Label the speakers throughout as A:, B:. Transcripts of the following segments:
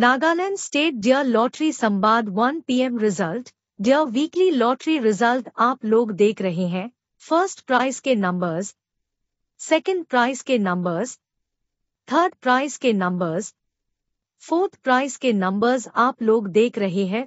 A: Nagaland state dear lottery Sambad 1 PM result dear weekly lottery result आप लोग देख रहे हैं फर्स्ट प्राइज के नंबर्स सेकंड प्राइज के नंबर्स थर्ड प्राइज के नंबर्स फोर्थ प्राइज के नंबर्स आप लोग देख रहे हैं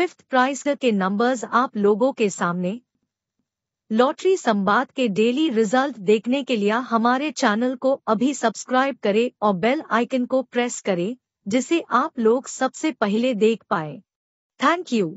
A: फिफ्थ प्राइज के नंबर्स आप लोगों के सामने लॉटरी संवाद के डेली रिजल्ट देखने के लिए हमारे चैनल को अभी सब्सक्राइब करें और बेल आइकन को प्रेस करें जिसे आप लोग सबसे पहले देख पाए थैंक यू